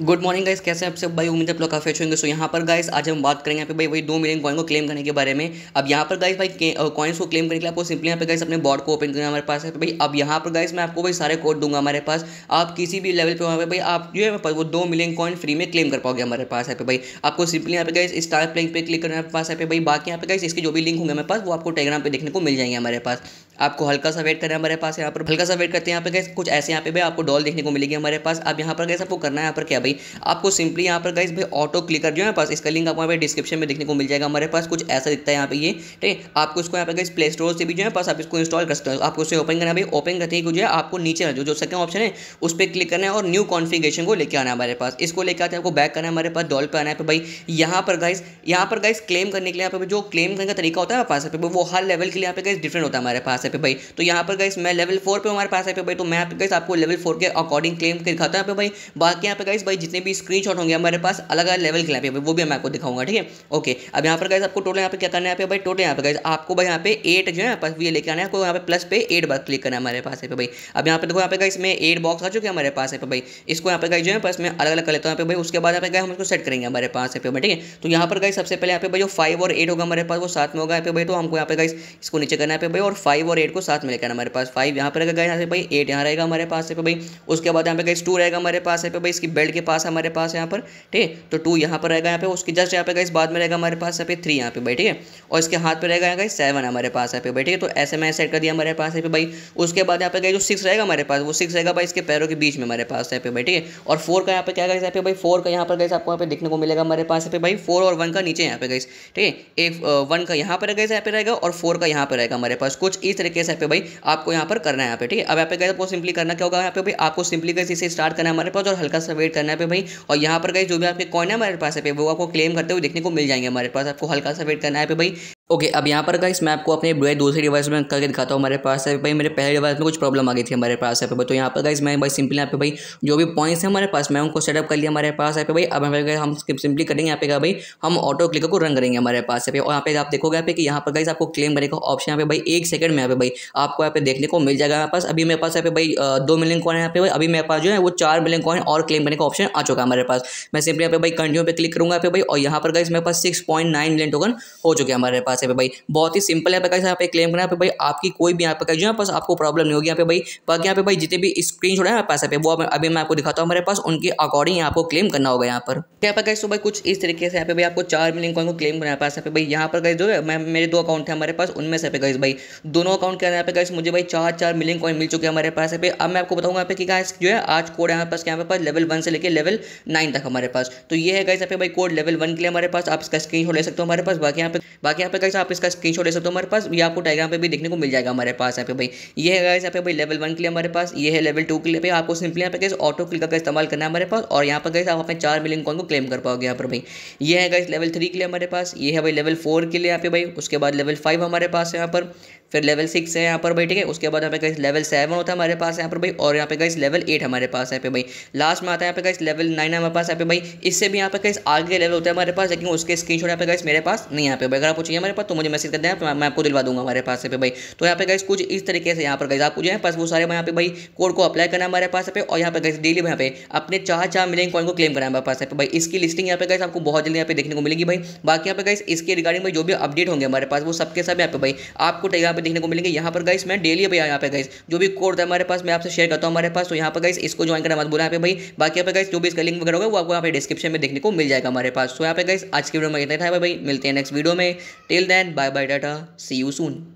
Good morning guys कैसे हैं आप सब भाई उम्मीद है आप लोग काफी अच्छे होंगे सो यहाँ पर गाइस आज हम बात करेंगे यहाँ पे भाई वही दो मिलियन कॉइन को क्लेम करने के बारे में अब यहाँ पर गाइस भाई कॉइन्स को क्लेम करने के लिए आपको सिंपली यहाँ पे गाइस अपने बॉर्ड को ओपन करना हमारे पास है भाई अब यहाँ पर गाइस मैं आपको भाई सारे कोड दूंगा हमारे पास आप किसी भी लेवल पर वहाँ पर भाई आप जो है वो दो मिलियन कॉइन फ्री में क्लेम कर पाओगे हमारे पास है भाई आपको सिंपली यहाँ पे गाइस स्टार प्लेइंग पे क्लिक करना हमारे पास है भाई बाकी यहाँ पे गाइस इसके जो भी लिंक होंगे हमारे पास वो आपको टेलीग्राम पर देखने को मिल जाएंगे हमारे पास आपको हल्का सा वेट करना है हमारे पास यहाँ पर हल्का सा वेट करते हैं यहाँ पर गैस कुछ ऐसे यहाँ पे भी आपको डॉल देखने को मिलेगी हमारे पास अब यहाँ पर गैस आपको करना है यहाँ पर क्या भाई आपको सिंपली यहाँ पर गैस भाई ऑटो क्लिकर जो है पास इसका लिंक आपको यहाँ पर डिस्क्रिप्शन में देखने को मिल जाएगा हमारे पास कुछ ऐसा दिखता है यहाँ पर ये ठीक है आपको इसको यहाँ पर गैस प्ले स्टोर से भी जो है पास आप इसको इंस्टॉल कर सकते हो आपको उसे ओपन करना है भाई ओपन करते ही जो है आपको नीचे जो जो सेकंड ऑप्शन है उस पर क्लिक करना है और न्यू कॉन्फिगेशन को लेकर आना है हमारे पास इसको लेकर आते हैं आपको बैक करना है हमारे पास डॉल पर आना है भाई यहाँ पर गाइस यहाँ पर गाइस क्लेम करने के लिए यहाँ पर जो क्लेम करने का तरीका होता है पास वो हर लेवल के लिए यहाँ पे गाइस डिफरेंट होता है हमारे पास पे भाई तो यहाँ पर गाइस मैं लेवल फोर पे हमारे पास है पे भाई तो मैं यहाँ पे गाइस आपको लेवल फोर के अकॉर्डिंग क्लेम के दिखाता हूँ पे भाई बाकी यहाँ पे गाइस भाई जितने भी स्क्रीन होंगे हमारे पास अलग अलग लेवल के यहाँ पे वो भी मैं आपको दिखाऊंगा ठीक है ओके अब यहाँ पर गाइस आपको टोटल यहाँ पे क्या करना है पे भाई टोटल यहाँ पे गाइस आपको भाई यहाँ पे एट जो है यहाँ पर लेके आना है आपको यहाँ पे प्लस पे एट बार क्लिक करना है हमारे पास है पे भाई अब यहाँ पे देखो यहाँ पे गाइस में एट बॉक्स आ चुके हैं हमारे पास है पे भाई इसको यहाँ पे गाइस जो है पास में अलग अलग कर लेता हूँ यहाँ पे भाई उसके बाद यहाँ पे गए हम इसको सेट करेंगे हमारे पास है पे ठीक है तो यहाँ पर गाइस सबसे पहले यहाँ पे भाई जो फाइव और एट होगा हमारे पास वो सात में होगा यहाँ पे भाई तो हमको यहाँ पे गाइस इसको नीचे करना है पे भाई और फाइव और एट को साथ में लेकर हमारे पास फाइव यहाँ पर रहेगा गए यहाँ से भाई एट यहाँ रहेगा हमारे पास भाई उसके बाद यहाँ पे गई टू रहेगा हमारे पास है भाई इसकी बेल्ट के पास हमारे पास यहाँ पर ठीक है तो टू यहाँ पर रहेगा यहाँ पे उसके जस्ट यहाँ पे गई बाद में रहेगा हमारे पास है पे थ्री यहाँ पे भाई ठीक है और इसके हाथ पर रहेगा यहाँ गई सेवन हमारे पास है पे भाई ठीक है तो ऐसे मैंने सेट कर दिया हमारे पास है भाई उसके बाद यहाँ पे गए जो सिक्स रहेगा हमारे पास वो सिक्स रहेगा भाई इसके पैरों के बीच में हमारे पास है पे भाई ठीक है और फोर का यहाँ पे क्या गई पे भाई फोर का यहाँ पर गई आपको यहाँ पे देखने को मिलेगा हमारे पास है पे भाई फोर और वन का नीचे यहाँ पे गई ठीक है एक वन का यहाँ पर गई यहाँ पे रहेगा और फोर का यहाँ पर रहेगा हमारे पास कुछ इस तरीके से पे भाई आपको यहाँ पर करना है यहाँ पे ठीक है अब यहाँ पे गए आपको सिंपली करना क्या होगा यहाँ पे भाई आपको सिंपली कैसे इसे स्टार्ट करना है हमारे पास और हल्का सा वेट करना है पे भाई और यहाँ पर गए जो भी आपके कॉइन है हमारे पास है पे वो आपको क्लेम करते हुए देखने को मिल जाएंगे हमारे पास आपको हल्का सा वेट करना है पे भाई ओके okay, अब यहाँ पर गाइस मैं आपको अपने भाई दूसरे डिवाइस में करके दिखाता हूँ हमारे पास है भाई मेरे पहले डिवाइस में कुछ प्रॉब्लम आ गई थी हमारे पास है पे तो यहाँ पर गाइस मैं भाई सिंपली यहाँ पे भाई जो भी पॉइंट्स हैं हमारे पास मैं उनको सेटअप कर लिया हमारे पास है पे भाई अब हमारे हम सिंपली करेंगे यहाँ पे का भाई हम ऑटो क्लिक को रन करेंगे हमारे पास है पे और यहाँ पे आप देखोगे यहाँ पे कि यहाँ पर गाइस आपको क्लेम करने का ऑप्शन यहाँ पे भाई एक सेकंड में यहाँ पे भाई आपको यहाँ पे देखने को मिल जाएगा हमारे पास अभी मेरे पास यहाँ पे भाई दो मिलियन कॉइन है यहाँ पे भाई अभी मेरे पास जो है वो चार मिलियन कॉइन और क्लेम करने का ऑप्शन आ चुका है हमारे पास मैं सिंपली यहाँ पे भाई कंटिन्यू पे क्लिक करूँगा यहाँ पे भाई और यहाँ पर गाइस मेरे पास सिक्स मिलियन टोकन हो चुके हैं हमारे पास से पे भाई बहुत ही सिंपल यहाँ पे कैसे यहाँ पे क्लेम करना है भाई आपकी कोई भी यहाँ पे जो है बस आपको प्रॉब्लम नहीं होगी यहाँ पे भाई बाकी यहाँ पे भाई जितने भी स्क्रीन शॉट है पैसे पे वो अभी मैं आपको दिखाता हूँ मेरे पास उनके अकॉर्डिंग आपको क्लेम करना होगा यहाँ पर क्या पता कैसे भाई कुछ इस तरीके से यहाँ पे भाई आपको चार मिलियन कॉइन को क्लेम करना है पास पे भाई यहाँ पर गई जो है मैं मेरे दो अकाउंट थे हमारे पास उनमें से पे गई भाई दोनों अकाउंट के यहाँ पे गई मुझे भाई चार चार मिलियन कॉइन मिल चुके हैं हमारे पैसे पे अब मैं आपको बताऊँगा यहाँ पे कि जो है आज कोड है हमारे पास यहाँ पे लेवल वन से लेकर लेवल नाइन तक हमारे पास तो ये है गाइस यहाँ पे भाई कोड लेवल वन के लिए हमारे पास आप इसका स्क्रीन ले सकते हो हमारे पास बाकी यहाँ पे बाकी यहाँ पे गाइस आप इसका स्क्रीनशॉट ले सकते हो हमारे पास ये आपको डायग्राम पे भी देखने को मिल जाएगा हमारे पास यहाँ पे भाई ये है गाइस यहाँ पे भाई लेवल वन के लिए हमारे पास ये है लेवल टू के लिए भाई आपको सिंपली यहाँ पे गाइस ऑटो क्लिक का इस्तेमाल करना है हमारे पास और यहाँ पर गाइस आप अपने चार मिलियन कॉइन को क्लेम कर पाओगे यहाँ पर भाई ये है गाइस लेवल थ्री के लिए हमारे पास ये है भाई लेवल फोर के लिए यहाँ पे भाई उसके बाद लेवल फाइव हमारे पास है यहाँ पर फिर लेवल सिक्स है यहाँ पर भाई ठीक है उसके बाद यहाँ पे गाइस लेवल सेवन होता है हमारे पास यहाँ पर भाई और यहाँ पे गाइस लेवल एट हमारे पास यहाँ पे भाई लास्ट में आता है यहाँ पे गाइस लेवल नाइन हमारे पास यहाँ पे भाई इससे भी यहाँ पे गाइस आगे लेवल होता है हमारे पास लेकिन उसके स्क्रीनशॉट यहाँ पे गाइस मेरे पास नहीं यहाँ पे अगर आपको चाहिए हमारे हमारे पास तो मुझे मैसेज कर दें आप मैं आपको दिलवा दूंगा हमारे पास पे भाई तो यहाँ पे गैस कुछ इस तरीके से यहाँ पर गैस आपको जो है बस वो सारे यहाँ पे भाई कोड को अप्लाई करना हमारे पास पे और यहाँ पे गैस डेली यहाँ पे अपने चार चार मिलियन कॉइन को क्लेम करना हमारे पास पे भाई इसकी लिस्टिंग यहाँ पे गैस आपको बहुत जल्दी यहाँ पे देखने को मिलेगी भाई बाकी यहाँ पे गैस इसके रिगार्डिंग भाई जो भी अपडेट होंगे हमारे पास वो सबके सब यहाँ पे भाई आपको यहाँ पे देखने को मिलेंगे यहाँ पर गैस मैं डेली भाई यहाँ पे गैस जो भी कोड था हमारे पास मैं आपसे शेयर करता हूँ हमारे पास तो यहाँ पर गैस इसको ज्वाइन करना मत बोला यहाँ पे भाई बाकी यहाँ पे गैस जो भी इसका लिंक वगैरह होगा वो आपको यहाँ पे डिस्क्रिप्शन में देखने को मिल जाएगा हमारे पास तो यहाँ पे गैस आज के वीडियो में इतना था भाई मिलते हैं नेक्स्ट वीडियो में till Till then, bye bye, data. See you soon.